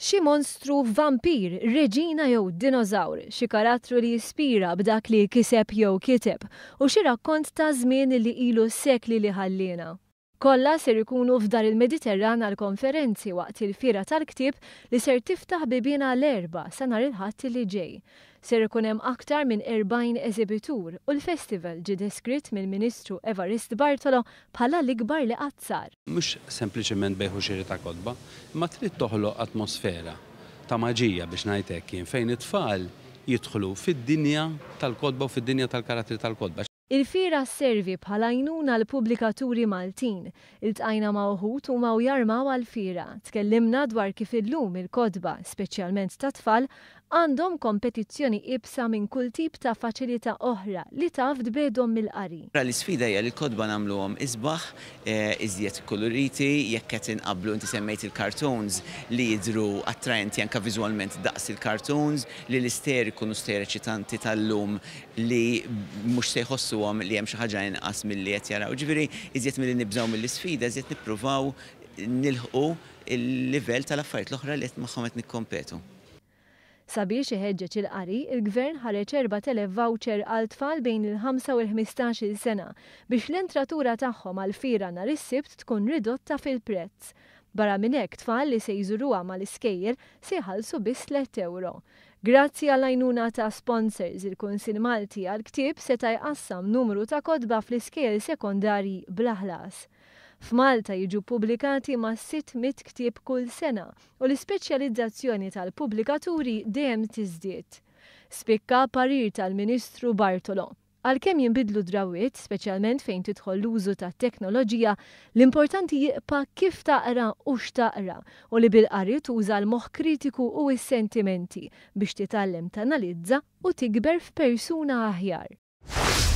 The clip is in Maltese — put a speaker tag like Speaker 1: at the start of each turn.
Speaker 1: Xi monstru vampir, reġina jew dinozawr, xi karattru li jispira b'dak li kiseb jew kiteb u xi rakkont ta' żmien li ilu sekli li ħallina. Kolla ser ikunu f'dar il-Mediterran għal konferenzi waqt il-fira tal-ktib li ser tiftaħ bibina l-erba sanar il-ħatt li ġej. Ser ikunem hemm aktar minn 40 eżibitur u l-festival ġi deskritt mill-Ministru Evarist Bartolo bħala l-ikbar li qazzar.
Speaker 2: Mhux sempliċement bejħu xiri ta' kodba, ma trid toħloq atmosfera ta' maġija biex ngħidlek jien fejn it-tfal jidħlu fid-dinja tal-kodba u fid-dinja tal-karatri tal-kodba.
Speaker 1: Il-fira servi bħala jnuna l-publikaturi Maltin, il tajna ma' u maw jarmaw għal-fira. Tkellimna dwar kif illum il-kodba, speċjalment ta' tfal, għandhom kompetizzjoni ibsa minn kull tip ta' faċilità oħra li ta' dbedhom mill-qari.
Speaker 3: L-sfida hija li kodba kodba nagħmluhom isbaħ, eh, iżjed koloriti, jekk qed inqablu inti semmejt il-cartoons li jidru attrajenti anke viżwalment daqs il-cartoons li l-isteri kunu ċitanti tal-lum li mhux se jħossu għom li hemm xi ħaġa inqas milli qed jaraw. Ġifieri iżjed milli nibżgħu mill-isfida, iżjed nippruvaw nilħqu il-livell tal-affarijiet l-oħra li jett nikkompetu.
Speaker 1: Sabiex iħeġġeġ il-qari, il-gvern ċerba 4.000 voucher għal tfal bejn il-5 u l-15 sena biex l-entratura tagħhom għal fira nhar is-sibt tkun ridotta fil-prezz. Barra minn hekk tfal li se jżuruha mal-iskejjer se jħallsu biss 3 euro. Grazzi għall-għajnuna ta' sponsors, il kunsin Malti għal-ktib seta' jqassam numru ta' kodba fl-iskejl sekondari blaħlas. F'Malta jiġu publikati ma' 600 ktib kull sena u l-ispeċjalizzazzjoni tal-publikaturi dejjem tiżdied. Spikka parir tal-Ministru Bartolo Għalkemm jinbidlu drawit, speċjalment fejn tidħol l-użu ta' teknoloġija, l-importanti jibqa' kif taqra u x'taqra u li bil-qari tuża l-moħħ kritiku u s-sentimenti biex titgħallem tanalizza u tikber f'persuna aħjar.